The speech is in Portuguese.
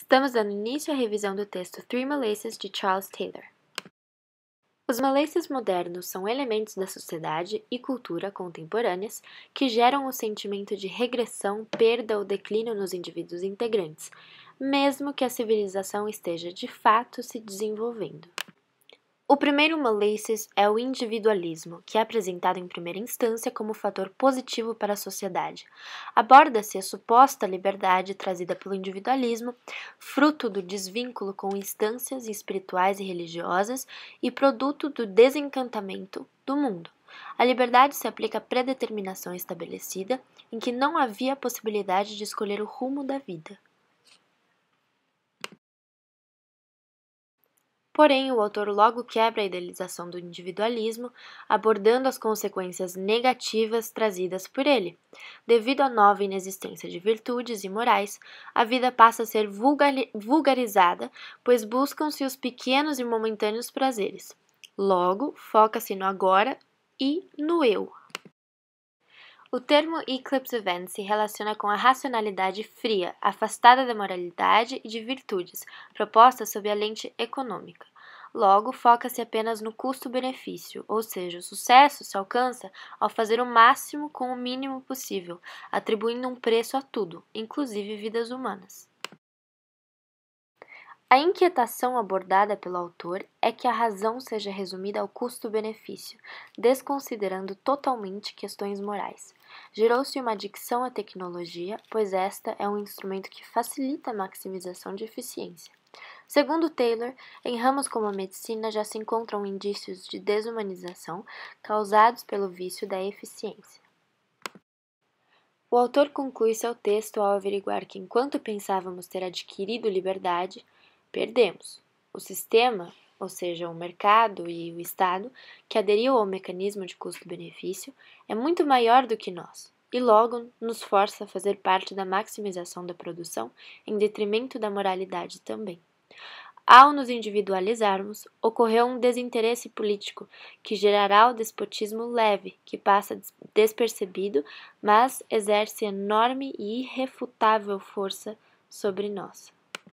Estamos dando início à revisão do texto Three Malaces de Charles Taylor. Os malaces modernos são elementos da sociedade e cultura contemporâneas que geram o sentimento de regressão, perda ou declínio nos indivíduos integrantes, mesmo que a civilização esteja de fato se desenvolvendo. O primeiro Malesis é o individualismo, que é apresentado em primeira instância como fator positivo para a sociedade. Aborda-se a suposta liberdade trazida pelo individualismo, fruto do desvínculo com instâncias espirituais e religiosas e produto do desencantamento do mundo. A liberdade se aplica à predeterminação estabelecida, em que não havia possibilidade de escolher o rumo da vida. Porém, o autor logo quebra a idealização do individualismo, abordando as consequências negativas trazidas por ele. Devido à nova inexistência de virtudes e morais, a vida passa a ser vulgarizada, pois buscam-se os pequenos e momentâneos prazeres. Logo, foca-se no agora e no eu, o termo Eclipse Event se relaciona com a racionalidade fria, afastada da moralidade e de virtudes, proposta sob a lente econômica. Logo, foca-se apenas no custo-benefício, ou seja, o sucesso se alcança ao fazer o máximo com o mínimo possível, atribuindo um preço a tudo, inclusive vidas humanas. A inquietação abordada pelo autor é que a razão seja resumida ao custo-benefício, desconsiderando totalmente questões morais. Gerou-se uma adicção à tecnologia, pois esta é um instrumento que facilita a maximização de eficiência. Segundo Taylor, em ramos como a medicina já se encontram indícios de desumanização causados pelo vício da eficiência. O autor conclui seu texto ao averiguar que, enquanto pensávamos ter adquirido liberdade, perdemos. O sistema, ou seja, o mercado e o Estado, que aderiu ao mecanismo de custo-benefício, é muito maior do que nós e logo nos força a fazer parte da maximização da produção em detrimento da moralidade também. Ao nos individualizarmos, ocorreu um desinteresse político que gerará o despotismo leve, que passa despercebido, mas exerce enorme e irrefutável força sobre nós.